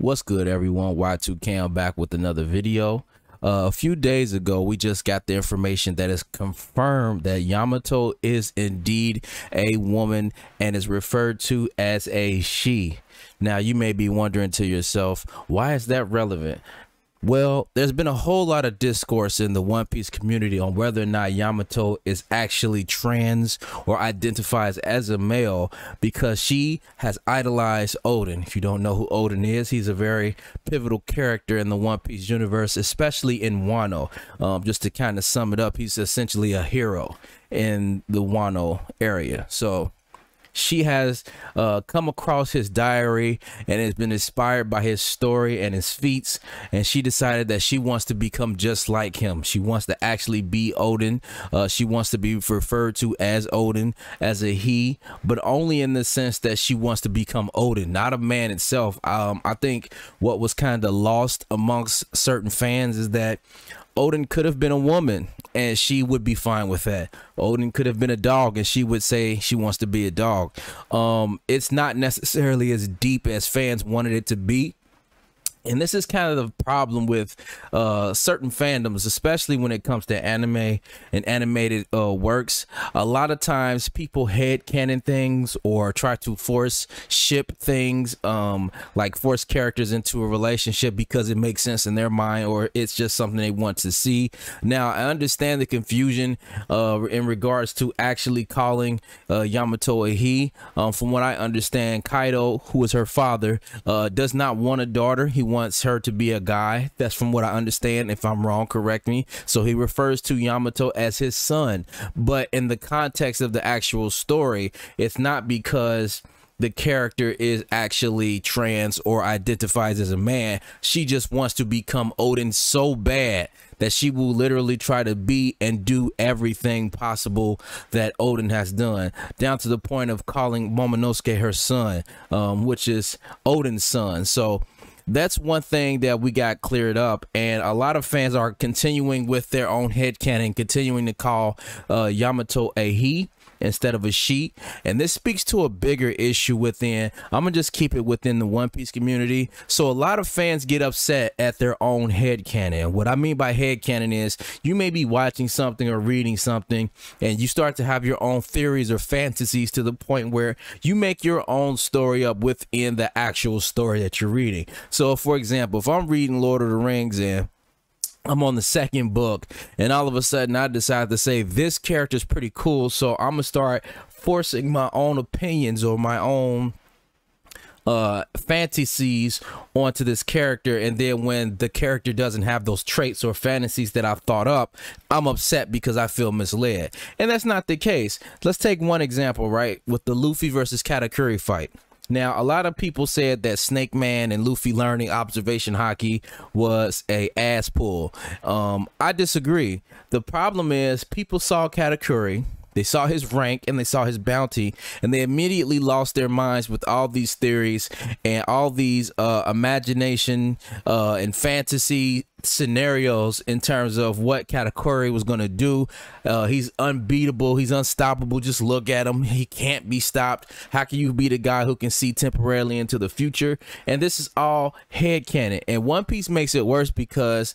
What's good, everyone? Y2Cam back with another video. Uh, a few days ago, we just got the information that is confirmed that Yamato is indeed a woman and is referred to as a she. Now, you may be wondering to yourself, why is that relevant? Well, there's been a whole lot of discourse in the One Piece community on whether or not Yamato is actually trans or identifies as a male because she has idolized Odin. If you don't know who Odin is, he's a very pivotal character in the One Piece universe, especially in Wano. Um, just to kind of sum it up, he's essentially a hero in the Wano area. So she has uh, come across his diary and has been inspired by his story and his feats. And she decided that she wants to become just like him. She wants to actually be Odin. Uh, she wants to be referred to as Odin, as a he, but only in the sense that she wants to become Odin, not a man itself. Um, I think what was kind of lost amongst certain fans is that Odin could have been a woman and she would be fine with that. Odin could have been a dog and she would say she wants to be a dog. Um, it's not necessarily as deep as fans wanted it to be and this is kind of the problem with uh, certain fandoms, especially when it comes to anime and animated uh, works. A lot of times, people head canon things or try to force ship things, um, like force characters into a relationship because it makes sense in their mind or it's just something they want to see. Now, I understand the confusion uh, in regards to actually calling uh, Yamato a he. Um, from what I understand, Kaido, who is her father, uh, does not want a daughter. He wants wants her to be a guy. That's from what I understand. If I'm wrong, correct me. So he refers to Yamato as his son. But in the context of the actual story, it's not because the character is actually trans or identifies as a man. She just wants to become Odin so bad that she will literally try to be and do everything possible that Odin has done, down to the point of calling Momonosuke her son, um, which is Odin's son. So that's one thing that we got cleared up and a lot of fans are continuing with their own headcanon continuing to call uh, Yamato a he instead of a sheet. And this speaks to a bigger issue within, I'm going to just keep it within the One Piece community. So a lot of fans get upset at their own head headcanon. What I mean by head headcanon is you may be watching something or reading something and you start to have your own theories or fantasies to the point where you make your own story up within the actual story that you're reading. So for example, if I'm reading Lord of the Rings and I'm on the second book, and all of a sudden I decide to say this character's pretty cool, so I'm gonna start forcing my own opinions or my own uh fantasies onto this character and then when the character doesn't have those traits or fantasies that i've thought up i'm upset because i feel misled and that's not the case let's take one example right with the luffy versus katakuri fight now, a lot of people said that Snake Man and Luffy learning observation hockey was a ass pull. Um, I disagree. The problem is people saw Katakuri they saw his rank and they saw his bounty, and they immediately lost their minds with all these theories and all these uh, imagination uh, and fantasy scenarios in terms of what Katakuri was going to do. Uh, he's unbeatable. He's unstoppable. Just look at him. He can't be stopped. How can you be the guy who can see temporarily into the future? And this is all head headcanon. And One Piece makes it worse because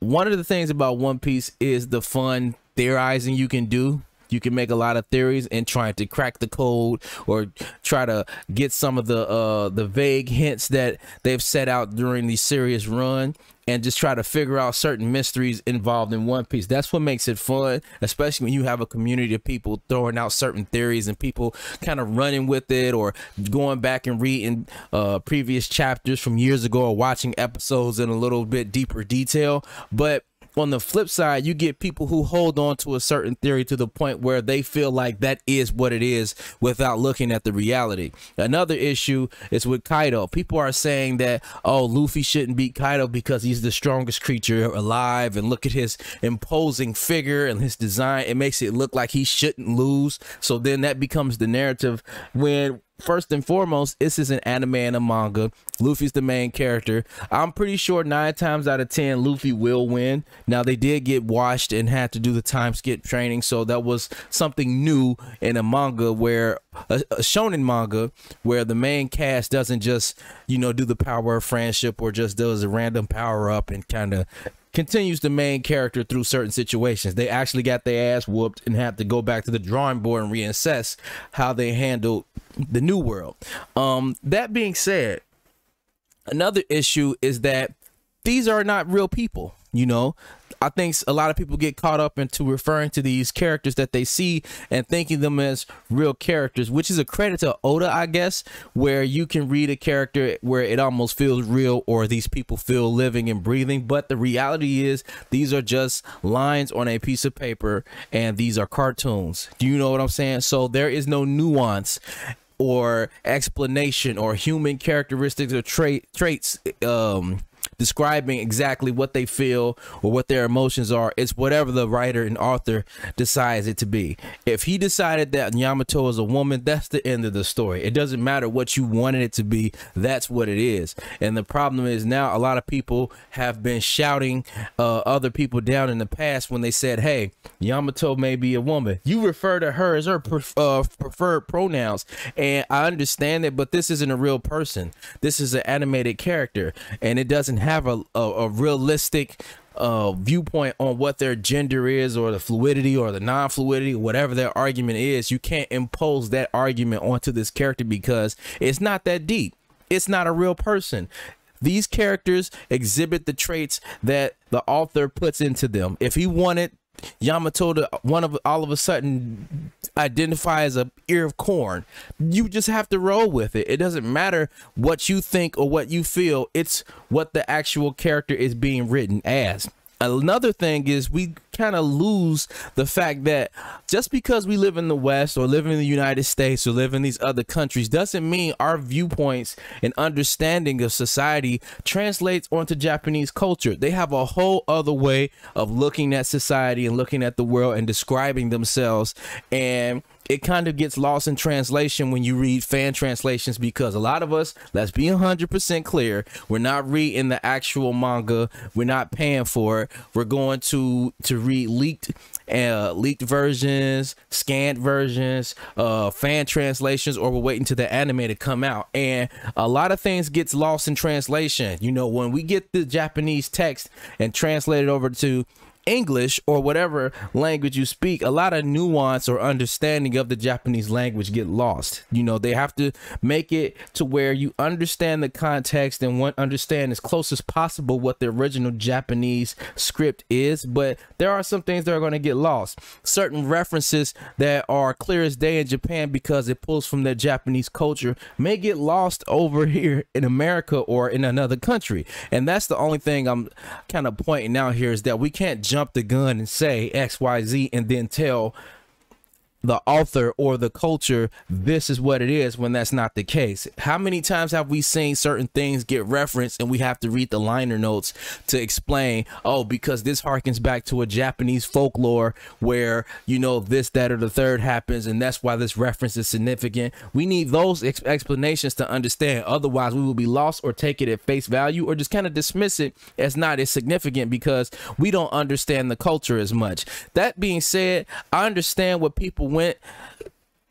one of the things about One Piece is the fun theorizing you can do you can make a lot of theories and trying to crack the code or try to get some of the uh the vague hints that they've set out during the serious run and just try to figure out certain mysteries involved in one piece that's what makes it fun especially when you have a community of people throwing out certain theories and people kind of running with it or going back and reading uh previous chapters from years ago or watching episodes in a little bit deeper detail but on the flip side, you get people who hold on to a certain theory to the point where they feel like that is what it is without looking at the reality. Another issue is with Kaido. People are saying that, oh, Luffy shouldn't beat Kaido because he's the strongest creature alive. And look at his imposing figure and his design. It makes it look like he shouldn't lose. So then that becomes the narrative when first and foremost, this is an anime and a manga. Luffy's the main character. I'm pretty sure nine times out of ten, Luffy will win. Now they did get washed and had to do the time skip training, so that was something new in a manga where a, a shonen manga where the main cast doesn't just you know do the power of friendship or just does a random power up and kind of continues the main character through certain situations. They actually got their ass whooped and had to go back to the drawing board and reassess how they handled the new world. Um, that being said, another issue is that these are not real people. You know, I think a lot of people get caught up into referring to these characters that they see and thinking them as real characters, which is a credit to Oda, I guess, where you can read a character where it almost feels real or these people feel living and breathing. But the reality is these are just lines on a piece of paper and these are cartoons. Do you know what I'm saying? So there is no nuance or explanation or human characteristics or trait traits um describing exactly what they feel or what their emotions are. It's whatever the writer and author decides it to be. If he decided that Yamato is a woman, that's the end of the story. It doesn't matter what you wanted it to be, that's what it is. And the problem is now a lot of people have been shouting uh, other people down in the past when they said, hey, Yamato may be a woman. You refer to her as her pref uh, preferred pronouns. And I understand that, but this isn't a real person. This is an animated character, and it doesn't have a, a, a realistic uh, viewpoint on what their gender is or the fluidity or the non-fluidity whatever their argument is you can't impose that argument onto this character because it's not that deep it's not a real person these characters exhibit the traits that the author puts into them if he wanted Yamato to one of all of a sudden identify as a ear of corn. You just have to roll with it. It doesn't matter what you think or what you feel. It's what the actual character is being written as another thing is we kind of lose the fact that just because we live in the west or live in the united states or live in these other countries doesn't mean our viewpoints and understanding of society translates onto japanese culture they have a whole other way of looking at society and looking at the world and describing themselves and it kind of gets lost in translation when you read fan translations because a lot of us, let's be 100% clear, we're not reading the actual manga. We're not paying for it. We're going to to read leaked uh, leaked versions, scanned versions, uh, fan translations, or we're waiting to the anime to come out. And a lot of things gets lost in translation. You know, when we get the Japanese text and translate it over to English or whatever language you speak, a lot of nuance or understanding of the Japanese language get lost. You know, they have to make it to where you understand the context and want understand as close as possible what the original Japanese script is, but there are some things that are going to get lost. Certain references that are clear as day in Japan because it pulls from their Japanese culture may get lost over here in America or in another country. And that's the only thing I'm kind of pointing out here is that we can't jump jump the gun and say X, Y, Z, and then tell the author or the culture this is what it is when that's not the case how many times have we seen certain things get referenced and we have to read the liner notes to explain oh because this harkens back to a japanese folklore where you know this that or the third happens and that's why this reference is significant we need those ex explanations to understand otherwise we will be lost or take it at face value or just kind of dismiss it as not as significant because we don't understand the culture as much that being said i understand what people went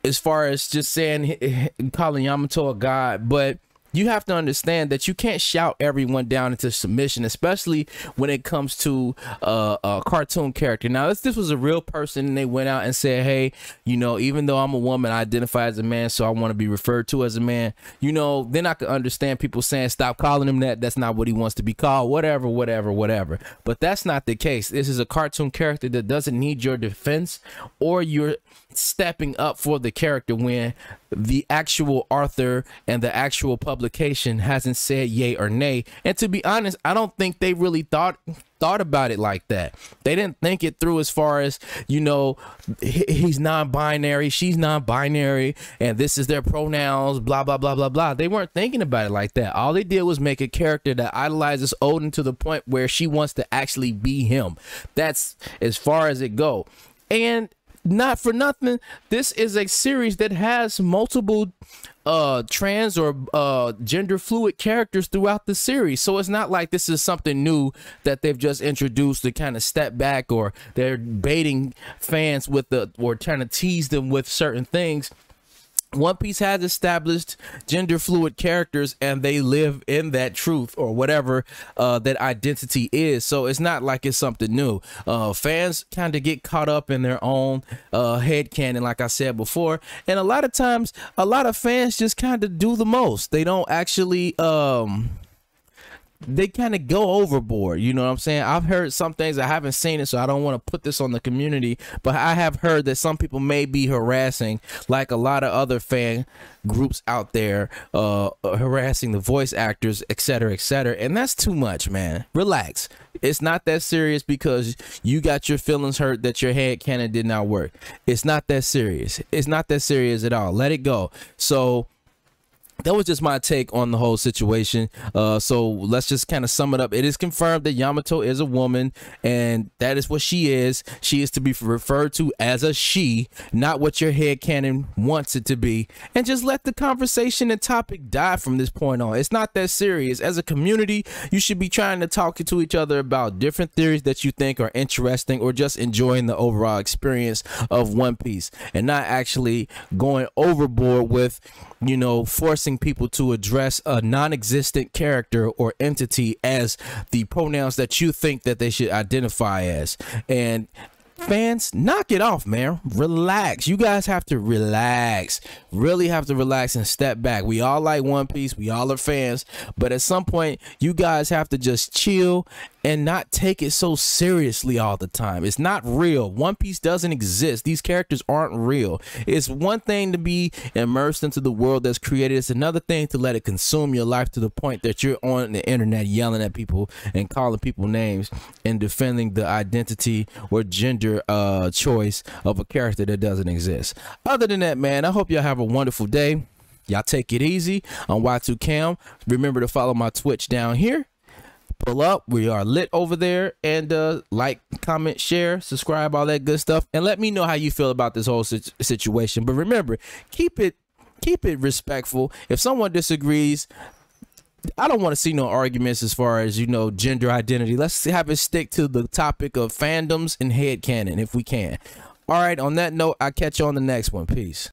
as far as just saying calling Yamato a god, but you have to understand that you can't shout everyone down into submission, especially when it comes to uh, a cartoon character. Now, this this was a real person, and they went out and said, "Hey, you know, even though I'm a woman, I identify as a man, so I want to be referred to as a man." You know, then I could understand people saying, "Stop calling him that. That's not what he wants to be called." Whatever, whatever, whatever. But that's not the case. This is a cartoon character that doesn't need your defense or your stepping up for the character when the actual author and the actual publication hasn't said yay or nay. And to be honest, I don't think they really thought thought about it like that. They didn't think it through as far as, you know, he's non-binary, she's non-binary, and this is their pronouns, blah blah blah blah blah. They weren't thinking about it like that. All they did was make a character that idolizes Odin to the point where she wants to actually be him. That's as far as it go. And not for nothing this is a series that has multiple uh trans or uh gender fluid characters throughout the series so it's not like this is something new that they've just introduced to kind of step back or they're baiting fans with the or trying to tease them with certain things one Piece has established gender fluid characters and they live in that truth or whatever uh, that identity is. So it's not like it's something new. Uh, fans kind of get caught up in their own uh, head canon, like I said before. And a lot of times, a lot of fans just kind of do the most. They don't actually. Um, they kind of go overboard. You know what I'm saying? I've heard some things I haven't seen it, so I don't want to put this on the community. But I have heard that some people may be harassing, like a lot of other fan groups out there, uh, uh, harassing the voice actors, et cetera, et cetera. And that's too much, man. Relax. It's not that serious because you got your feelings hurt that your head cannon did not work. It's not that serious. It's not that serious at all. Let it go. So that was just my take on the whole situation. Uh, so let's just kind of sum it up. It is confirmed that Yamato is a woman, and that is what she is. She is to be referred to as a she, not what your head cannon wants it to be. And just let the conversation and topic die from this point on. It's not that serious. As a community, you should be trying to talk to each other about different theories that you think are interesting or just enjoying the overall experience of One Piece and not actually going overboard with, you know, forcing asking people to address a non-existent character or entity as the pronouns that you think that they should identify as and fans knock it off man relax you guys have to relax really have to relax and step back we all like one piece we all are fans but at some point you guys have to just chill and not take it so seriously all the time. It's not real. One Piece doesn't exist. These characters aren't real. It's one thing to be immersed into the world that's created. It's another thing to let it consume your life to the point that you're on the internet yelling at people and calling people names and defending the identity or gender uh, choice of a character that doesn't exist. Other than that, man, I hope y'all have a wonderful day. Y'all take it easy on Y2Cam. Remember to follow my Twitch down here pull up. We are lit over there. And uh, like, comment, share, subscribe, all that good stuff. And let me know how you feel about this whole situation. But remember, keep it keep it respectful. If someone disagrees, I don't want to see no arguments as far as you know gender identity. Let's have it stick to the topic of fandoms and head canon if we can. All right. On that note, I catch you on the next one. Peace.